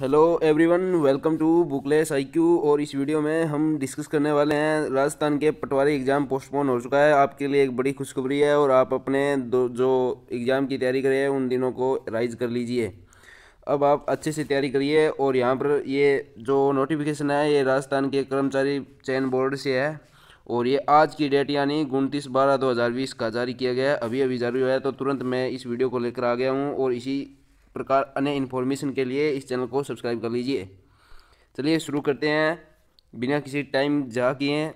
hello everyone welcome to bookless IQ और इस video में हम डिस्कस करने वाले हैं राजस्थान के पटवारी एग्ज़ाम पोस्टपोन हो चुका है आपके लिए एक बड़ी खुशखबरी है और आप अपने दो जो एग्ज़ाम की तैयारी करें उन दिनों को राइज कर लीजिए अब आप अच्छे से तैयारी करिए और यहाँ पर ये जो नोटिफिकेशन है ये राजस्थान के कर्मचारी चयन बोर्ड से है और ये आज की डेट यानी उनतीस बारह दो हज़ार बीस का जारी किया गया है अभी अभी जारी हुआ है तो तुरंत मैं इस वीडियो को लेकर आ गया हूँ और इसी प्रकार अन्य इन्फॉर्मेशन के लिए इस चैनल को सब्सक्राइब कर लीजिए चलिए शुरू करते हैं बिना किसी टाइम जा किए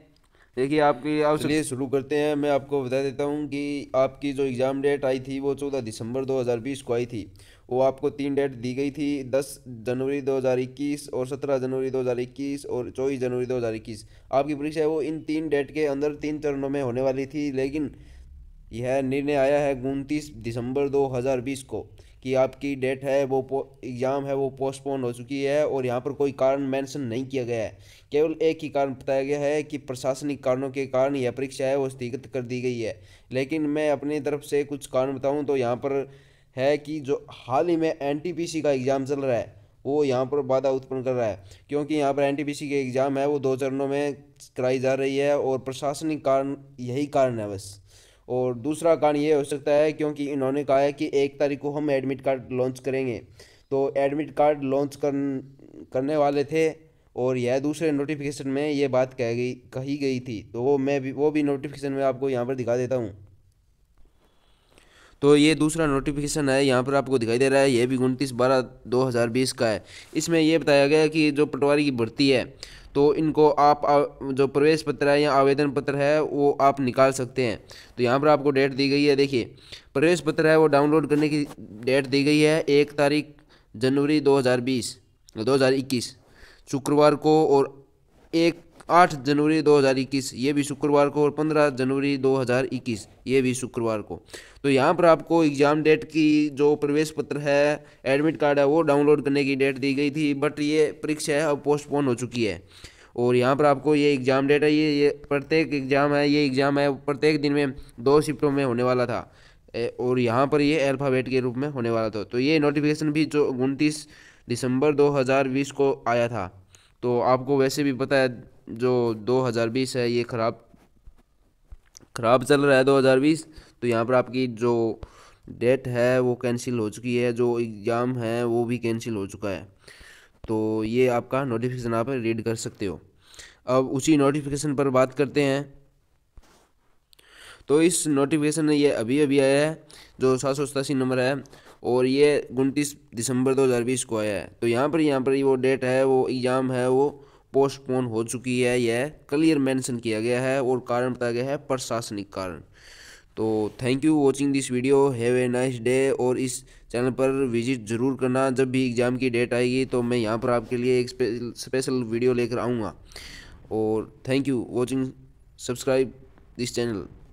देखिए आपकी आप चलिए शुरू करते हैं मैं आपको बता देता हूँ कि आपकी जो एग्ज़ाम डेट आई थी वो चौदह दिसंबर 2020 को आई थी वो आपको तीन डेट दी गई थी दस जनवरी 2021 और सत्रह जनवरी 2021 और चौबीस जनवरी 2021 आपकी परीक्षा वो इन तीन डेट के अंदर तीन चरणों में होने वाली थी लेकिन यह निर्णय आया है उनतीस दिसंबर 2020 को कि आपकी डेट है वो एग्ज़ाम है वो पोस्टपोन हो चुकी है और यहाँ पर कोई कारण मेंशन नहीं किया गया है केवल एक ही कारण बताया गया है कि प्रशासनिक कारणों के कारण यह परीक्षा है वो स्थगित कर दी गई है लेकिन मैं अपनी तरफ से कुछ कारण बताऊँ तो यहाँ पर है कि जो हाल ही में एन का एग्ज़ाम चल रहा है वो यहाँ पर बाधा उत्पन्न कर रहा है क्योंकि यहाँ पर एन के एग्ज़ाम है वो दो चरणों में कराई जा रही है और प्रशासनिक कारण यही कारण है बस और दूसरा कारण ये हो सकता है क्योंकि इन्होंने कहा है कि एक तारीख को हम एडमिट कार्ड लॉन्च करेंगे तो एडमिट कार्ड लॉन्च कर करने वाले थे और यह दूसरे नोटिफिकेशन में ये बात कह गई कही गई थी तो वो मैं भी वो भी नोटिफिकेशन में आपको यहाँ पर दिखा देता हूँ तो ये दूसरा नोटिफिकेशन है यहाँ पर आपको दिखाई दे रहा है ये भी उनतीस बारह दो हज़ार बीस का है इसमें यह बताया गया कि जो पटवारी की भर्ती है तो इनको आप जो प्रवेश पत्र है या आवेदन पत्र है वो आप निकाल सकते हैं तो यहाँ पर आपको डेट दी गई है देखिए प्रवेश पत्र है वो डाउनलोड करने की डेट दी गई है एक तारीख जनवरी 2020 2021 शुक्रवार को और एक आठ जनवरी दो हज़ार इक्कीस ये भी शुक्रवार को और पंद्रह जनवरी दो हज़ार इक्कीस ये भी शुक्रवार को तो यहाँ पर आपको एग्ज़ाम डेट की जो प्रवेश पत्र है एडमिट कार्ड है वो डाउनलोड करने की डेट दी गई थी बट ये परीक्षा है अब पोस्टपोन हो चुकी है और यहाँ पर आपको ये एग्ज़ाम डेट है ये ये प्रत्येक एग्ज़ाम है ये एग्ज़ाम है प्रत्येक दिन में दो शिफ्टों में होने वाला था और यहाँ पर ये अल्फ़ाबेट के रूप में होने वाला था तो ये नोटिफिकेशन भी जो उनतीस दिसंबर 2020 को आया था तो आपको वैसे भी पता है जो 2020 है ये ख़राब ख़राब चल रहा है 2020 तो यहाँ पर आपकी जो डेट है वो कैंसिल हो चुकी है जो एग्ज़ाम है वो भी कैंसिल हो चुका है तो ये आपका नोटिफिकेशन आप रीड कर सकते हो अब उसी नोटिफिकेशन पर बात करते हैं तो इस नोटिफिकेशन में ये अभी अभी आया है जो सात सौ सतासी नंबर है और ये उनतीस दिसंबर 2020 को आया है तो यहाँ पर यहाँ पर वो डेट है वो एग्ज़ाम है वो पोस्टपोन हो चुकी है यह क्लियर मेंशन किया गया है और कारण बताया गया है प्रशासनिक कारण तो thank you watching this video have a nice day और इस चैनल पर विजिट ज़रूर करना जब भी एग्ज़ाम की डेट आएगी तो मैं यहाँ पर आपके लिए एक स्पेशल वीडियो लेकर आऊँगा और thank you watching subscribe this channel